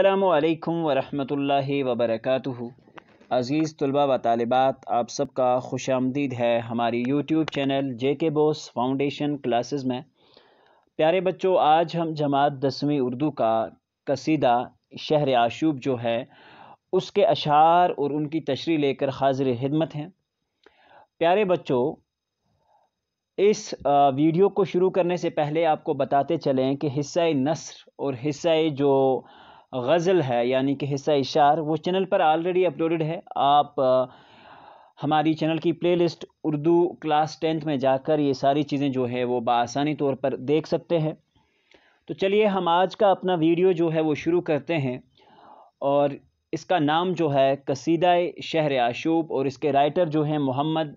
अल्लाम वरहमतुल्लाहि वबरक़ अज़ीज़ तलबा व तालबात आप सबका खुश आमदीद है हमारी यूट्यूब चैनल जे के बोस फाउंडेशन क्लासेज़ में प्यारे बच्चों आज हम जमात दसवीं उर्दू का कसीदा शहर आशूब जो है उसके अशार और उनकी तशरी लेकर हाजिर खिदमत हैं प्यारे बच्चों इस वीडियो को शुरू करने से पहले आपको बताते चलें कि हिस्सा नसर और हिस्सा जो गज़ल है यानी कि हिस्सा इशार वो चैनल पर ऑलरेडी अपलोडेड है आप हमारी चैनल की प्लेलिस्ट उर्दू क्लास टेंथ में जाकर ये सारी चीज़ें जो है वो बसानी तौर पर देख सकते हैं तो चलिए हम आज का अपना वीडियो जो है वो शुरू करते हैं और इसका नाम जो है कसीदा शहर आशूब और इसके राइटर जो हैं मोहम्मद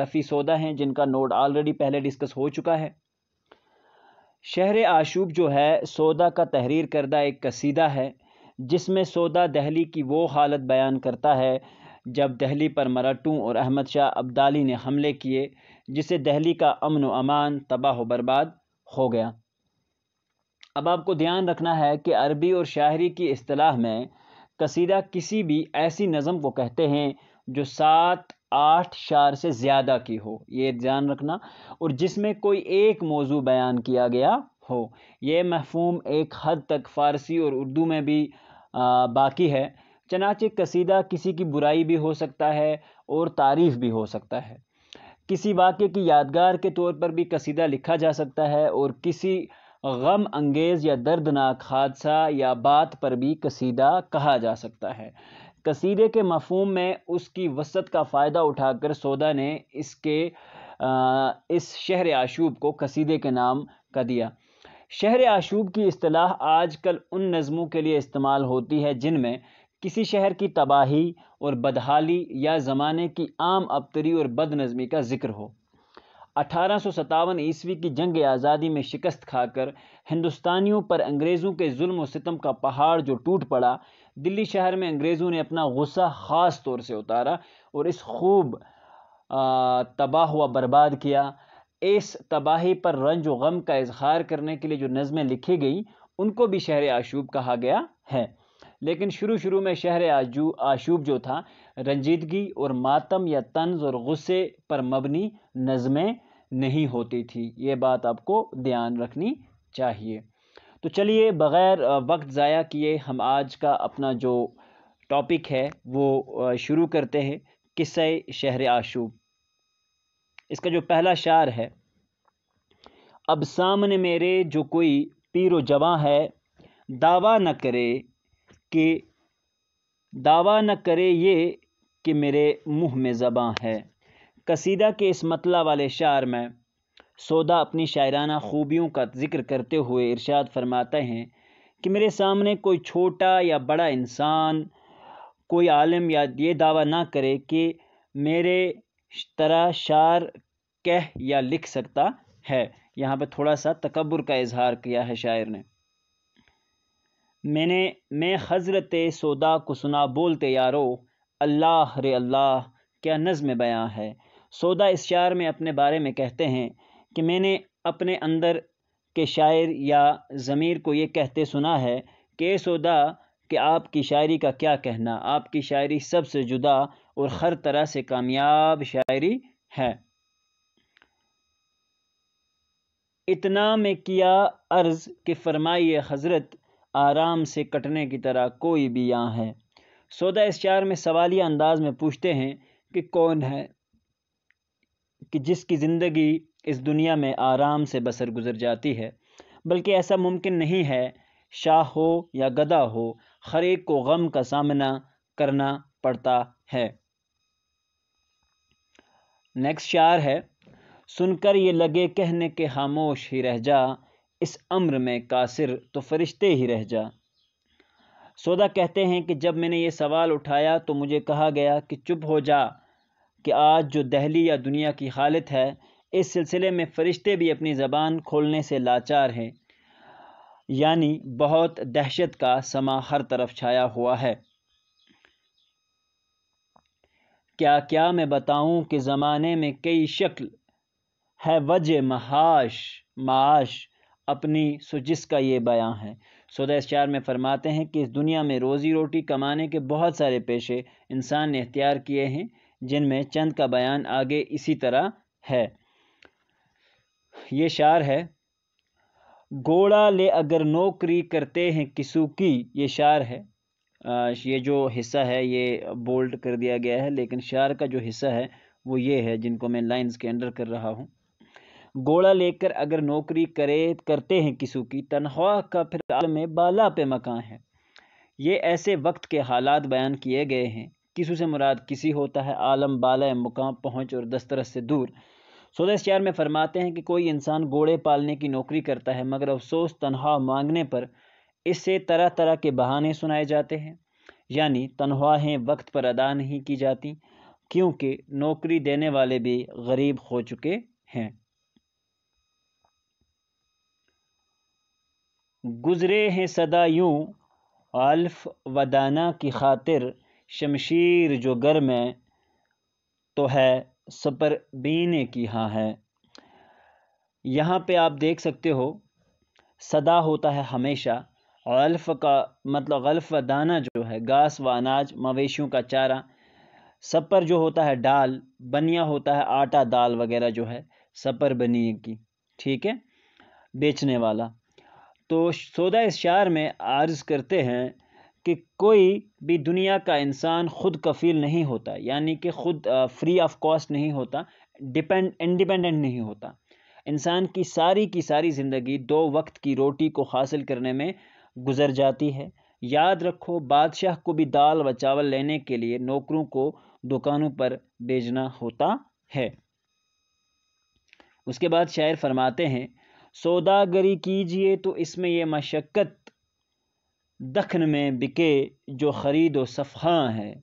रफ़ी सौदा हैं जिनका नोट ऑलरेडी पहले डिस्कस हो चुका है शहर आशूब जो है सौदा का तहरीर करदा एक कसीदा है जिसमें सौदा दहली की वो हालत बयान करता है जब दहली पर मराठों और अहमद शाह अब्दाली ने हमले किए जिससे दहली का अमन व अमान तबाह बर्बाद हो गया अब आपको ध्यान रखना है कि अरबी और शायरी की असलाह में कसीदा किसी भी ऐसी नज़म को कहते हैं जो सात आठ शार से ज़्यादा की हो ये ध्यान रखना और जिसमें कोई एक मौजू बयान किया गया हो ये महफूम एक हद तक फ़ारसी और उर्दू में भी आ, बाकी है चनाचे कसीदा किसी की बुराई भी हो सकता है और तारीफ़ भी हो सकता है किसी वाक्य की यादगार के तौर पर भी कसीदा लिखा जा सकता है और किसी गम अंगेज़ या दर्दनाक हादसा या बात पर भी कसीदा कहा जा सकता है कसीदे के मफहम में उसकी वसत का फ़ायदा उठाकर सौदा ने इसके आ, इस शहर आशूब को कसीदे के नाम का दिया शहर आशूब की आज आजकल उन नज़मों के लिए इस्तेमाल होती है जिनमें किसी शहर की तबाही और बदहाली या ज़माने की आम अबतरी और बदनज़मी का जिक्र हो अठारह सौ सतावन ईस्वी की जंग आज़ादी में शिकस्त खाकर हिंदुस्तानियों पर अंग्रेज़ों के जुल्म सितम का पहाड़ जो टूट पड़ा दिल्ली शहर में अंग्रेज़ों ने अपना गुस्सा ख़ास तौर से उतारा और इस खूब तबाह व बर्बाद किया इस तबाही पर रंज व गम का इजहार करने के लिए जो नज़में लिखी गई उनको भी शहर आशूब कहा गया है लेकिन शुरू शुरू में शहर आजू आशूब जो था रंजीदगी और मातम या तंज और गुस्से पर मबनी नज़में नहीं होती थी ये बात आपको ध्यान रखनी चाहिए तो चलिए बग़ैर वक्त ज़ाया किए हम आज का अपना जो टॉपिक है वो शुरू करते हैं किस्से शहर आशूब इसका जो पहला शार है अब सामने मेरे जो कोई पीर जवा है दावा न करे कि दावा न करे ये कि मेरे मुंह में ज़बाँ है कसीदा के इस मतला वाले शार में सौदा अपनी शायराना हाँ। ख़ूबियों का ज़िक्र करते हुए इरशाद फरमाते हैं कि मेरे सामने कोई छोटा या बड़ा इंसान कोई आलम या ये दावा ना करे कि मेरे तरह शार कह या लिख सकता है यहाँ पर थोड़ा सा तकबर का इजहार किया है शायर ने मैंने मैं हजरत सौदा को सुना बोलते यारो अल्लाह रे अल्लाह क्या नज़म बयां है सौदा इस शार में अपने बारे में कहते हैं कि मैंने अपने अंदर के शायर या ज़मीर को ये कहते सुना है कि सौदा कि आपकी शायरी का क्या कहना आपकी शायरी सबसे जुदा और हर तरह से कामयाब शायरी है इतना में किया अर्ज़ कि फरमाइए हज़रत आराम से कटने की तरह कोई भी यहाँ है सौदा इस शायर में सवालिया अंदाज में पूछते हैं कि कौन है कि जिसकी ज़िंदगी इस दुनिया में आराम से बसर गुजर जाती है बल्कि ऐसा मुमकिन नहीं है शाह हो या गदा हो हर एक को गम का सामना करना पड़ता है नेक्स्ट शार है सुनकर ये लगे कहने के खामोश ही रह जा इस अम्र में कासिर तो फरिश्ते ही रह जा सौदा कहते हैं कि जब मैंने ये सवाल उठाया तो मुझे कहा गया कि चुप हो जा कि आज जो दहली या दुनिया की हालत है इस सिलसिले में फ़रिश्ते भी अपनी ज़बान खोलने से लाचार हैं यानी बहुत दहशत का समा हर तरफ छाया हुआ है क्या क्या मैं बताऊं कि ज़माने में कई शक्ल है वजह महाश माश अपनी सो जिसका ये बयां है इस चार में फरमाते हैं कि इस दुनिया में रोज़ी रोटी कमाने के बहुत सारे पेशे इंसान ने अख्तियार किए हैं जिनमें चंद का बयान आगे इसी तरह है ये शार है गोड़ा ले अगर नौकरी करते हैं किसू की ये शार है ये जो हिस्सा है ये बोल्ड कर दिया गया है लेकिन शार का जो हिस्सा है वो ये है जिनको मैं लाइंस के अंडर कर रहा हूँ गोड़ा लेकर अगर नौकरी करे करते हैं किसू की तनख्वाह का फिर आल में बाला पे मकान है ये ऐसे वक्त के हालात बयान किए गए हैं किसू से मुराद किसी होता है आलम बाला मकाम पहुँच और दस्तरस से दूर सोलह चार में फरमाते हैं कि कोई इंसान घोड़े पालने की नौकरी करता है मगर अफसोस तनख्वाह मांगने पर इससे तरह तरह के बहाने सुनाए जाते हैं यानी तनख्वाहें वक्त पर अदा नहीं की जाती क्योंकि नौकरी देने वाले भी गरीब हो चुके हैं गुज़रे हैं सदा यूं अल्फ वदाना की खातिर शमशीर जो गर्म है तो है सपर बी ने किया है यहाँ पे आप देख सकते हो सदा होता है हमेशा गल्फ का मतलब गल्फ व दाना जो है घास व अनाज मवेशियों का चारा सपर जो होता है डाल बनिया होता है आटा दाल वगैरह जो है सपर बनिए की ठीक है बेचने वाला तो सौदा इस शार में आर्ज करते हैं कि कोई भी दुनिया का इंसान ख़ुद कफ़ील नहीं होता यानी कि ख़ुद फ्री ऑफ कॉस्ट नहीं होता डिपेंड इंडिपेंडेंट नहीं होता इंसान की सारी की सारी ज़िंदगी दो वक्त की रोटी को हासिल करने में गुजर जाती है याद रखो बादशाह को भी दाल व चावल लेने के लिए नौकरों को दुकानों पर भेजना होता है उसके बाद शायर फरमाते हैं सौदागरी कीजिए तो इसमें यह मशक्क़त दखन में बिके जो ख़रीद व सफ़ा है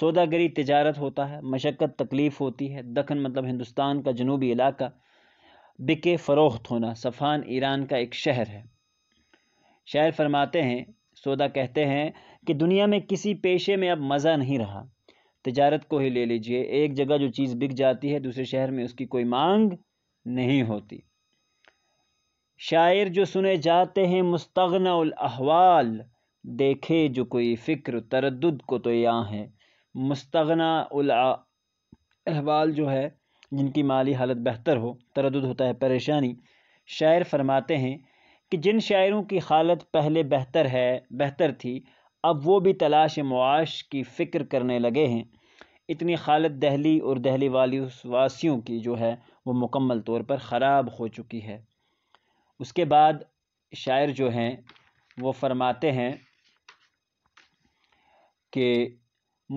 सौदागरी तजारत होता है मशक्क़त तकलीफ़ होती है दखन मतलब हिंदुस्तान का जनूबी इलाका बिके फ़रोख्त होना सफ़ान ईरान का एक शहर है शायर फरमाते हैं सौदा कहते हैं कि दुनिया में किसी पेशे में अब मज़ा नहीं रहा तजारत को ही ले लीजिए एक जगह जो चीज़ बिक जाती है दूसरे शहर में उसकी कोई मांग नहीं होती शायर जो सुने जाते हैं मुस्तगनाउल अहवाल देखे जो कोई फ़िक्र तरद को तो यहाँ है मुस्तना अहवाल जो है जिनकी माली हालत बेहतर हो तरद होता है परेशानी शायर फरमाते हैं कि जिन शायरों की हालत पहले बेहतर है बेहतर थी अब वो भी तलाश मुआश की फ़िक्र करने लगे हैं इतनी हालत दहली और दहली वाली वासियों की जो है वो मुकम्मल तौर पर ख़राब हो चुकी है उसके बाद शायर जो हैं वो फरमाते हैं कि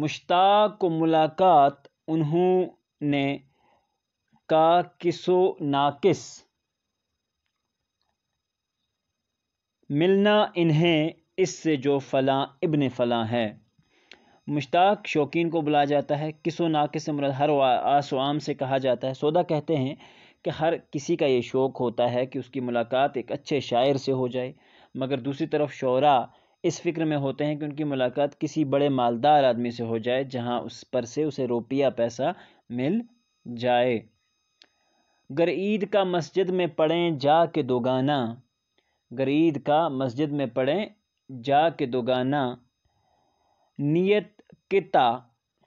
मुश्ताक मुलाकात उन्होंने का किसो नाकिस मिलना इन्हें इससे जो फला इब्न फ़लाँ है मुश्ताक शौकीन को बुलाया जाता है किसो नाकिस से मुरद हर आम से कहा जाता है सौदा कहते हैं कि हर किसी का ये शौक़ होता है कि उसकी मुलाकात एक अच्छे शायर से हो जाए मगर दूसरी तरफ शरा इस फ़िक्र में होते हैं कि उनकी मुलाकात किसी बड़े मालदार आदमी से हो जाए जहाँ उस पर से उसे रुपया पैसा मिल जाए गर ईद का मस्जिद में पढ़ें जा के दो गाना गर ईद का मस्जिद में पढ़ें जा के दो गाना नीयत किता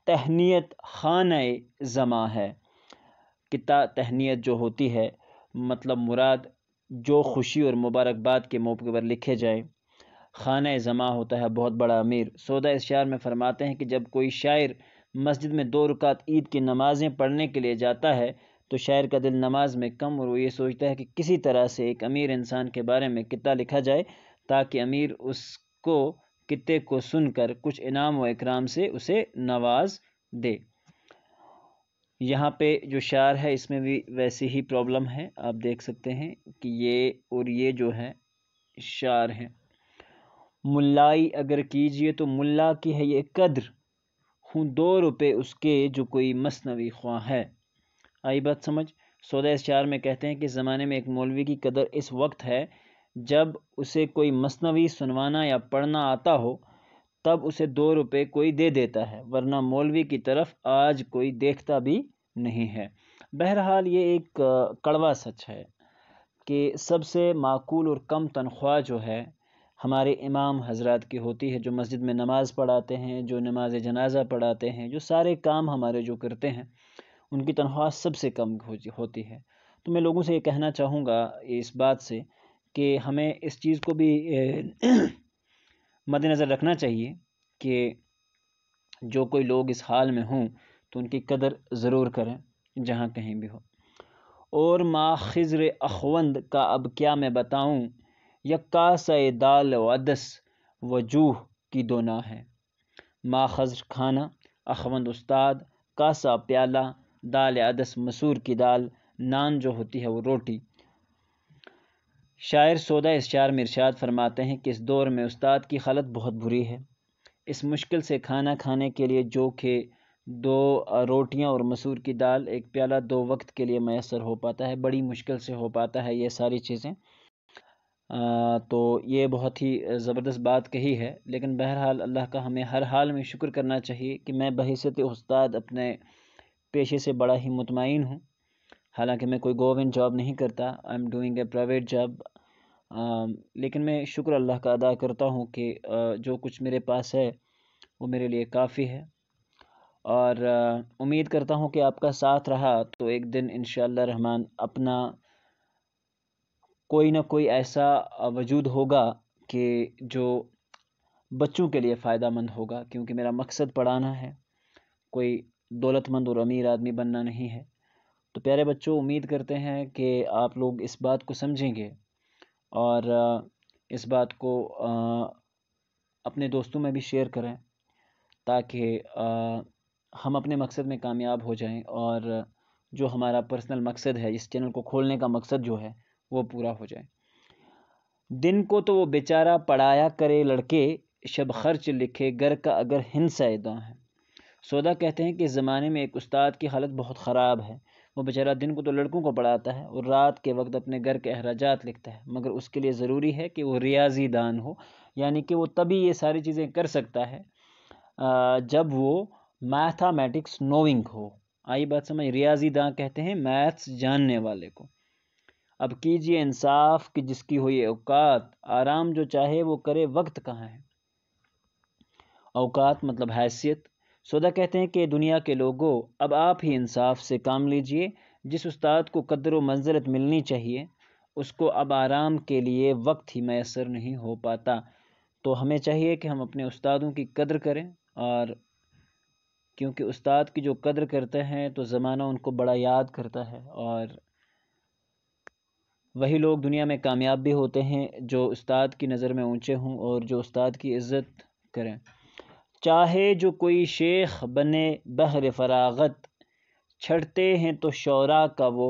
तहनीत खान जमा है किता तहनीत जो होती है मतलब मुराद जो खुशी और मुबारकबाद के मौके पर लिखे जाए खाना जमा होता है बहुत बड़ा अमीर सौदा इस शायर में फरमाते हैं कि जब कोई शायर मस्जिद में दो रुकात ईद की नमाज़ें पढ़ने के लिए जाता है तो शायर का दिल नमाज में कम और वो ये सोचता है कि किसी तरह से एक अमीर इंसान के बारे में किता लिखा जाए ताकि अमीर उसको किते को सुनकर कुछ इनाम व इकराम से उसे नवाज दे यहाँ पे जो शार है इसमें भी वैसी ही प्रॉब्लम है आप देख सकते हैं कि ये और ये जो है शार है मुल्लाई अगर कीजिए तो मुल्ला की है ये कद्र हूँ दो रुपये उसके जो कोई मसनवी ख्वा है आई बात समझ सौदा इस शार में कहते हैं कि ज़माने में एक मौलवी की कदर इस वक्त है जब उसे कोई मसनवी सुनवाना या पढ़ना आता हो तब उसे दो रुपये कोई दे देता है वरना मौलवी की तरफ आज कोई देखता भी नहीं है बहरहाल ये एक कड़वा सच है कि सबसे माकूल और कम तनख्वाह जो है हमारे इमाम हजरत की होती है जो मस्जिद में नमाज़ पढ़ाते हैं जो नमाज जनाजा पढ़ाते हैं जो सारे काम हमारे जो करते हैं उनकी तनख्वाह सबसे कम होती है तो मैं लोगों से ये कहना चाहूँगा इस बात से कि हमें इस चीज़ को भी मद्नज़र रखना चाहिए कि जो कोई लोग इस हाल में हों तो उनकी कदर ज़रूर करें जहाँ कहीं भी हो और माँ खजर अखवंद का अब क्या मैं बताऊँ यक्का दाल वदस वजूह की दोना है माँ खजर खाना अखवंद उस्ताद कासा प्याला दाल अदस मसूर की दाल नान जो होती है वो रोटी शायर सौदा इस चार इरशाद फरमाते हैं कि इस दौर में उस्ताद की हालत बहुत बुरी है इस मुश्किल से खाना खाने के लिए जो के दो रोटियां और मसूर की दाल एक प्याला दो वक्त के लिए मैसर हो पाता है बड़ी मुश्किल से हो पाता है ये सारी चीज़ें तो ये बहुत ही ज़बरदस्त बात कही है लेकिन बहरहाल अल्लाह का हमें हर हाल में शुक्र करना चाहिए कि मैं बहसत उस्ताद अपने पेशे से बड़ा ही मुतमिन हूँ हालांकि मैं कोई गवर्नमेंट जॉब नहीं करता I am doing a private job लेकिन मैं शुक्र अल्लाह का अदा करता हूँ कि uh, जो कुछ मेरे पास है वो मेरे लिए काफ़ी है और uh, उम्मीद करता हूँ कि आपका साथ रहा तो एक दिन इन रहमान अपना कोई ना कोई ऐसा वजूद होगा कि जो बच्चों के लिए फ़ायदा मंद होगा क्योंकि मेरा मकसद पढ़ाना है कोई दौलतमंद और अमीर आदमी बनना नहीं है तो प्यारे बच्चों उम्मीद करते हैं कि आप लोग इस बात को समझेंगे और इस बात को अपने दोस्तों में भी शेयर करें ताकि हम अपने मकसद में कामयाब हो जाएं और जो हमारा पर्सनल मकसद है इस चैनल को खोलने का मकसद जो है वो पूरा हो जाए दिन को तो वो बेचारा पढ़ाया करे लड़के शब हाँ। खर्च लिखे घर का अगर हिंसा दाँ है सौदा कहते हैं कि ज़माने में एक उस्ताद की हालत बहुत ख़राब है वो बेचारा दिन को तो लड़कों को पढ़ाता है और रात के वक्त अपने घर के अहराजात लिखता है मगर उसके लिए ज़रूरी है कि वो रियाजी दान हो यानी कि वो तभी ये सारी चीज़ें कर सकता है जब वो मैथामेटिक्स नोविंग हो आई बात समझ रियाजी दान कहते हैं मैथ्स जानने वाले को अब कीजिए इंसाफ कि जिसकी हुई अवकात आराम जो चाहे वो करे वक्त कहाँ है अवकात मतलब हैसियत सौदा कहते हैं कि दुनिया के लोगों अब आप ही इंसाफ से काम लीजिए जिस उस्ताद को कदर व मंजरत मिलनी चाहिए उसको अब आराम के लिए वक्त ही मैसर नहीं हो पाता तो हमें चाहिए कि हम अपने उस्तादों की कदर करें और क्योंकि उस्ताद की जो कदर करते हैं तो ज़माना उनको बड़ा याद करता है और वही लोग दुनिया में कामयाब भी होते हैं जो उस्ताद की नज़र में ऊंचे हों और जो उस्ताद की इज़्ज़त करें चाहे जो कोई शेख बने बहर फरागत छटते हैं तो शौरा का वो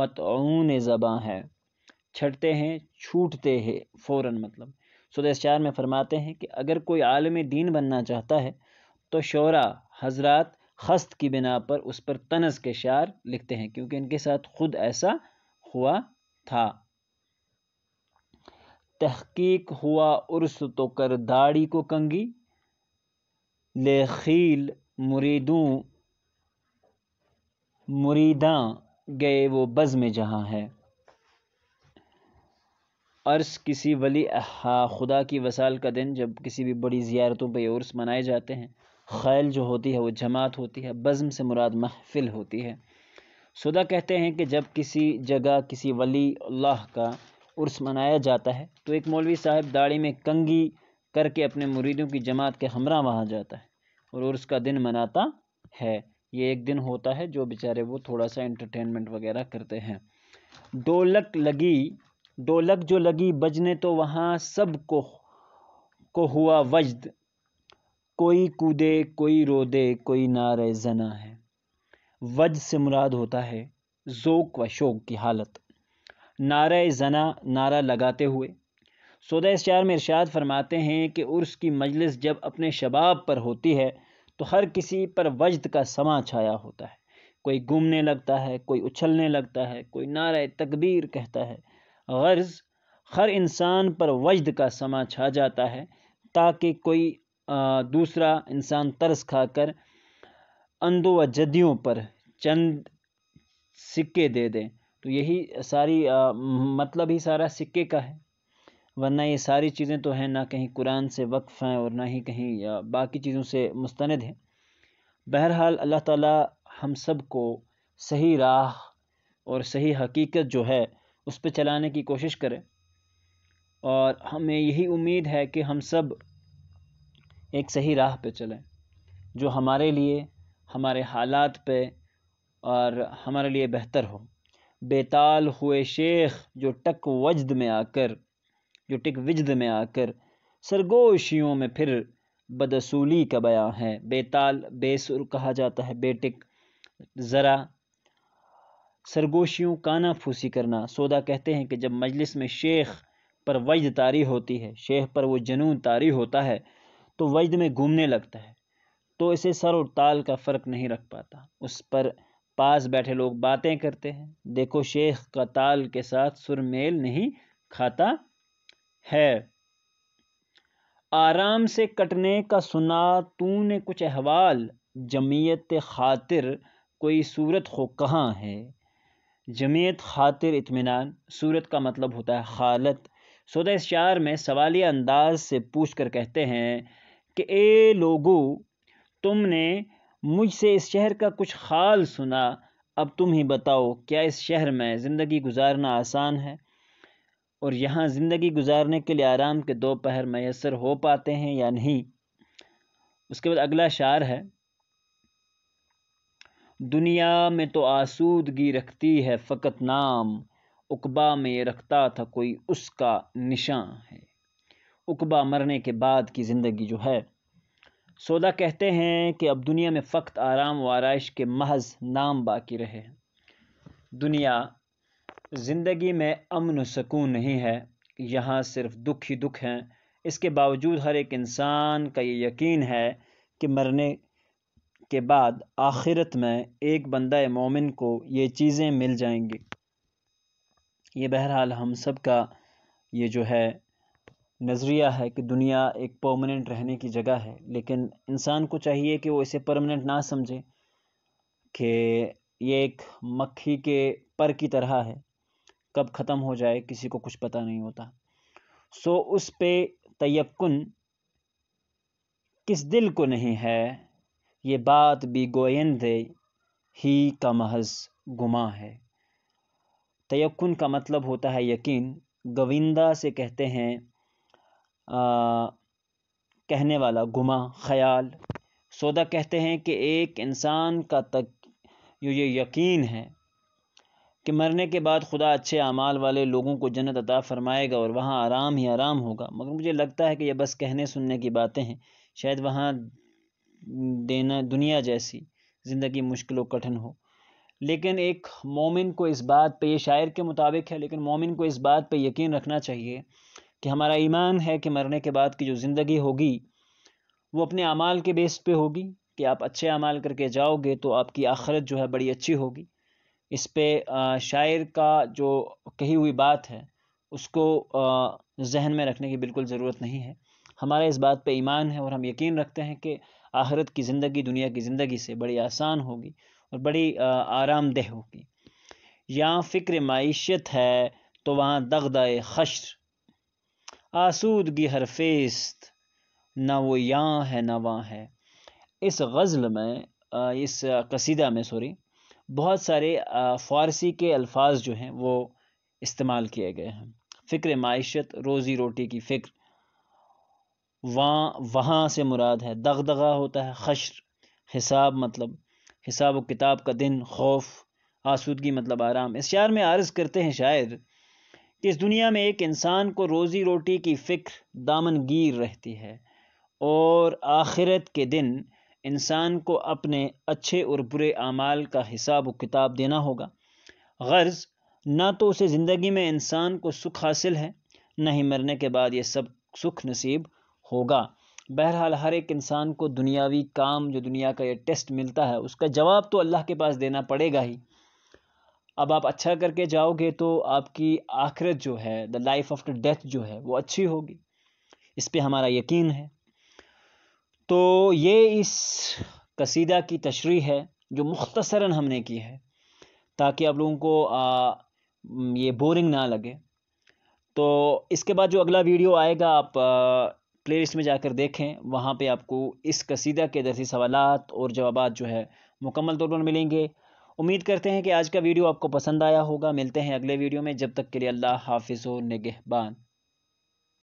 मतऊन ज़बाँ है छटते हैं छूटते हैं फ़ौर मतलब सो में फरमाते हैं कि अगर कोई आलम दीन बनना चाहता है तो शौरा हजरात खस्त की बिना पर उस पर तनस के शार लिखते हैं क्योंकि इनके साथ खुद ऐसा हुआ था तहकीक हुआ उर्स तो कर दाढ़ी को कंगी लेखील मुरीदों मुरीदा गए वो बज़म जहाँ है अर्स किसी वली अहा खुदा की वसाल का दिन जब किसी भी बड़ी ज़्यारतों पर उर्स मनाए जाते हैं खैल जो होती है वो जमात होती है बज़म से मुराद महफिल होती है सुदा कहते हैं कि जब किसी जगह किसी वली अल्लाह का उर्स मनाया जाता है तो एक मौलवी साहब दाढ़ी में कंगी करके अपने मुरीदों की जमात के हमरा वहाँ जाता है और, उसका दिन मनाता है ये एक दिन होता है जो बेचारे वो थोड़ा सा एंटरटेनमेंट वगैरह करते हैं डोलक लगी डोलक जो लगी बजने तो वहाँ सब को को हुआ वजद कोई कूदे कोई रो दे कोई नारे जना है वज से मुराद होता है ज़ोक व शोक की हालत नारा जना नारा लगाते हुए सौदा शार में इरशाद फरमाते हैं कि उर्स की मजलिस जब अपने शबाब पर होती है तो हर किसी पर वजद का समा छाया होता है कोई घूमने लगता है कोई उछलने लगता है कोई नारा तकबीर कहता है गर्ज हर इंसान पर वजद का समा छा जाता है ताकि कोई दूसरा इंसान तर्स खाकर अंदो व जदियों पर चंद सिक्के दे दें तो यही सारी आ, मतलब ही सारा सिक्के का है वरना ये सारी चीज़ें तो हैं ना कहीं कुरान से वक्फ़ हैं और ना ही कहीं बाकी चीज़ों से मुस्ंद हैं बहरहाल अल्लाह ताला हम सब को सही राह और सही हकीकत जो है उस पर चलाने की कोशिश करें और हमें यही उम्मीद है कि हम सब एक सही राह पे चलें जो हमारे लिए हमारे हालात पे और हमारे लिए बेहतर हो बेताल हुए शेख जो टक वजद में आकर जो टिक विजद में आकर सरगोशियों में फिर बदसूली का बयां है बेताल बेसुर कहा जाता है बेटिक ज़रा सरगोशियों काना फूसी करना सौदा कहते हैं कि जब मजलिस में शेख पर वजद तारी होती है शेख पर वो जनून तारी होता है तो वजद में घूमने लगता है तो इसे सर और ताल का फ़र्क नहीं रख पाता उस पर पास बैठे लोग बातें करते हैं देखो शेख का ताल के साथ सुर मेल नहीं खाता है आराम से कटने का सुना तूने कुछ अहवाल जमीयत खातिर कोई सूरत खो कहाँ है जमीयत खातिर इतमान सूरत का मतलब होता है हालत सौदा इस शार में सवालिया अंदाज से पूछ कर कहते हैं कि ए लोगो तुमने मुझसे इस शहर का कुछ हाल सुना अब तुम ही बताओ क्या इस शहर में ज़िंदगी गुजारना आसान है और यहाँ ज़िंदगी गुजारने के लिए आराम के दो पहर मैसर हो पाते हैं या नहीं उसके बाद अगला शार है दुनिया में तो आसूदगी रखती है फ़कत नाम उकबा में रखता था कोई उसका निशान है उकबा मरने के बाद की ज़िंदगी जो है सौदा कहते हैं कि अब दुनिया में फ़क्त आराम व आरइश के महज नाम बाकी रहे दुनिया ज़िंदगी में अमन सुकून नहीं है यहाँ सिर्फ दुख ही दुख हैं इसके बावजूद हर एक इंसान का ये यकीन है कि मरने के बाद आखिरत में एक बंदा मोमिन को ये चीज़ें मिल जाएंगी ये बहरहाल हम सब का ये जो है नज़रिया है कि दुनिया एक परमानेंट रहने की जगह है लेकिन इंसान को चाहिए कि वो इसे परमानेंट ना समझे कि ये एक मक्खी के पर की तरह है कब ख़त्म हो जाए किसी को कुछ पता नहीं होता सो उस पे तयक्न किस दिल को नहीं है ये बात भी गोयंदे ही का महज गुमा है तयक्न का मतलब होता है यकीन गविंदा से कहते हैं आ, कहने वाला गुमा ख्याल सौदा कहते हैं कि एक इंसान का तक ये यकीन है कि मरने के बाद खुदा अच्छे अमाल वाले लोगों को जन्नत अता फ़रमाएगा और वहाँ आराम ही आराम होगा मगर मुझे लगता है कि यह बस कहने सुनने की बातें हैं शायद वहाँ देना दुनिया जैसी ज़िंदगी मुश्किल व कठिन हो लेकिन एक मोमिन को इस बात पर ये शायर के मुताबिक है लेकिन मोमिन को इस बात पर यकीन रखना चाहिए कि हमारा ईमान है कि मरने के बाद की जो ज़िंदगी होगी वो अपने अमाल के बेस पे होगी कि आप अच्छे अमाल करके जाओगे तो आपकी आखरत जो है बड़ी अच्छी होगी इस पर शायर का जो कही हुई बात है उसको जहन में रखने की बिल्कुल ज़रूरत नहीं है हमारा इस बात पे ईमान है और हम यकीन रखते हैं कि आहरत की ज़िंदगी दुनिया की ज़िंदगी से बड़ी आसान होगी और बड़ी आरामदेह होगी यहाँ फ़िक्र मीशत है तो वहाँ दगदा खशर आसूदगी हरफेस्त ना वो यहाँ है ना वहाँ है इस गज़ल में इस कसीदा में सॉरी बहुत सारे फ़ारसी के अल्फाज जो हैं वो इस्तेमाल किए गए हैं फ़िक्र मीशत रोज़ी रोटी की फ़िक्र वहाँ वहाँ से मुराद है दगदगा होता है खशर हिसाब मतलब हिसाब व किताब का दिन खौफ आसूदगी मतलब आराम इस शार में आर्ज़ करते हैं शायर कि इस दुनिया में एक इंसान को रोज़ी रोटी की फ़िक्र दामनगीर रहती है और आखिरत के दिन इंसान को अपने अच्छे और बुरे अमाल का हिसाब व किताब देना होगा गर्ज ना तो उसे ज़िंदगी में इंसान को सुख हासिल है ना ही मरने के बाद ये सब सुख नसीब होगा बहरहाल हर एक इंसान को दुनियावी काम जो दुनिया का ये टेस्ट मिलता है उसका जवाब तो अल्लाह के पास देना पड़ेगा ही अब आप अच्छा करके जाओगे तो आपकी आखिरत जो है द लाइफ आफ्टर डेथ जो है वो अच्छी होगी इस पर हमारा यकीन है तो ये इस कसीदा की तशरी है जो मुख्तसरा हमने की है ताकि आप लोगों को आ, ये बोरिंग ना लगे तो इसके बाद जो अगला वीडियो आएगा आप प्लेलिस्ट में जाकर देखें वहाँ पे आपको इस कसीदा के दरसी सवाल और जवाब जो है मुकम्मल तौर पर मिलेंगे उम्मीद करते हैं कि आज का वीडियो आपको पसंद आया होगा मिलते हैं अगले वीडियो में जब तक के लिए अल्लाह हाफिज़ निगहबान